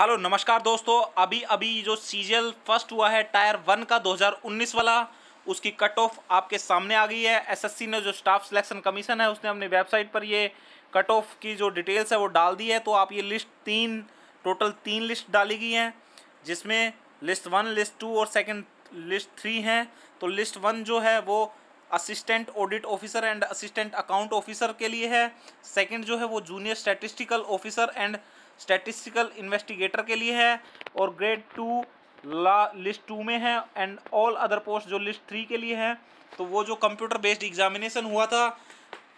hello नमस्कार दोस्तों अभी अभी जो सीजल फर्स्ट हुआ है टायर वन का 2019 वाला उसकी कट ऑफ आपके सामने आ गई है एसएससी ने जो स्टाफ सिलेक्शन कमीशन है उसने अपनी वेबसाइट पर ये कट ऑफ की जो डिटेल्स है वो डाल दी है तो आप ये लिस्ट तीन टोटल तीन लिस्ट डाली गई हैं जिसमें लिस्ट वन लिस्ट टू और सेकेंड लिस्ट थ्री हैं तो लिस्ट वन जो है वो assistant audit officer and assistant account officer के लिए है सेकंड जो है वो junior statistical officer and statistical investigator के लिए है और ग्रेड टू ला लिस्ट टू में है एंड ऑल अदर पोस्ट जो लिस्ट थ्री के लिए है तो वो जो कंप्यूटर बेस्ड एग्जामिनेशन हुआ था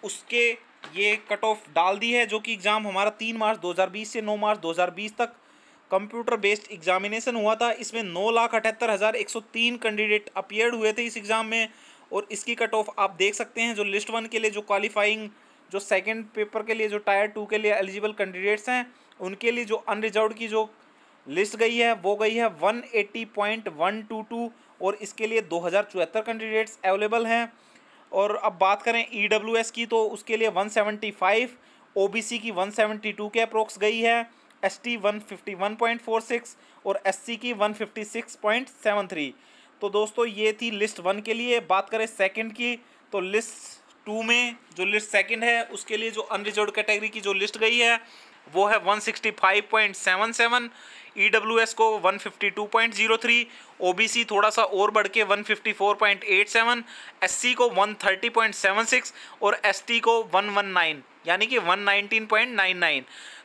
उसके ये कट ऑफ डाल दी है जो कि एग्ज़ाम हमारा तीन मार्च 2020 से नौ मार्च 2020 तक कंप्यूटर बेस्ड एग्जामिनेशन हुआ था इसमें नौ लाख अठहत्तर हज़ार एक सौ तीन कैंडिडेट अपियर्ड हुए थे इस एग्ज़ाम में और इसकी कट ऑफ आप देख सकते हैं जो लिस्ट वन के लिए जो क्वालिफाइंग जो सेकेंड पेपर के लिए जो टायर टू के लिए एलिजिबल कैंडिडेट्स हैं उनके लिए जो अनरिजर्व की जो लिस्ट गई है वो गई है टू और इसके लिए दो कैंडिडेट्स अवेलेबल हैं और अब बात करें ई e की तो उसके लिए बी ओबीसी की 172 के अप्रोक्स गई है एसटी 151.46 और एससी की 156.73 तो दोस्तों ये थी लिस्ट वन के लिए बात करें सेकंड की तो लिस्ट टू में जो लिस्ट सेकंड है उसके लिए जो अनरिजर्व कैटेगरी की जो लिस्ट गई है वो है one sixty five point seven seven E W S को one fifty two point zero three O B C थोड़ा सा और बढ़ के one fifty four point eight seven S C को one thirty point seven six और S T को one one nine यानी कि one nineteen point nine nine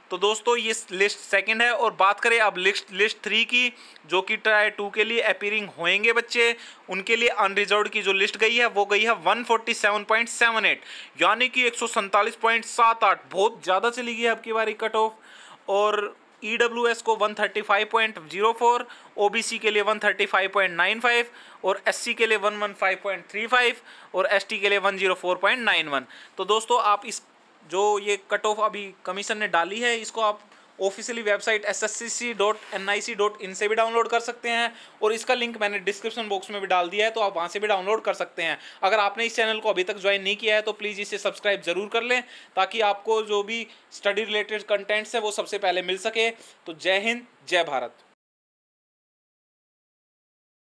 तो दोस्तों ये लिस्ट सेकंड है और बात करें अब लिस्ट लिस्ट थ्री की जो कि ट्राई टू के लिए अपीयरिंग होएंगे बच्चे उनके लिए अनरिजर्व की जो लिस्ट गई है वो गई है 147.78 यानी कि 147.78 बहुत ज़्यादा चली गई है आपकी बारी कट ऑफ और ई डब्ल्यू एस को 135.04 ओबीसी के लिए 135.95 और एससी के लिए 115.35 और एसटी के लिए 104.91 तो दोस्तों आप इस जो ये कट ऑफ अभी कमीशन ने डाली है इसको आप officially website S S C C dot N I C dot in से भी डाउनलोड कर सकते हैं और इसका लिंक मैंने डिस्क्रिप्शन बॉक्स में भी डाल दिया है तो आप वहाँ से भी डाउनलोड कर सकते हैं अगर आपने इस चैनल को अभी तक ज्वाइन नहीं किया है तो प्लीज़ इसे सब्सक्राइब जरूर कर लें ताकि आपको जो भी स्टडी रिलेटेड कंटेंट्स है वो सबसे पहले मिल सके तो जय हिंद जय भारत